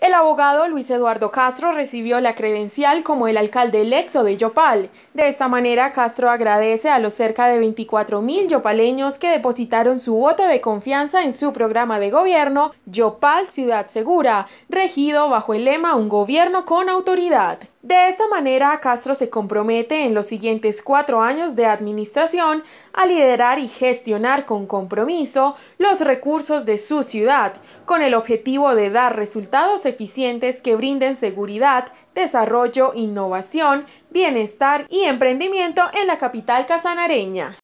El abogado Luis Eduardo Castro recibió la credencial como el alcalde electo de Yopal. De esta manera, Castro agradece a los cerca de 24 mil yopaleños que depositaron su voto de confianza en su programa de gobierno Yopal Ciudad Segura, regido bajo el lema Un gobierno con autoridad. De esta manera, Castro se compromete en los siguientes cuatro años de administración a liderar y gestionar con compromiso los recursos de su ciudad, con el objetivo de dar resultados eficientes que brinden seguridad, desarrollo, innovación, bienestar y emprendimiento en la capital casanareña.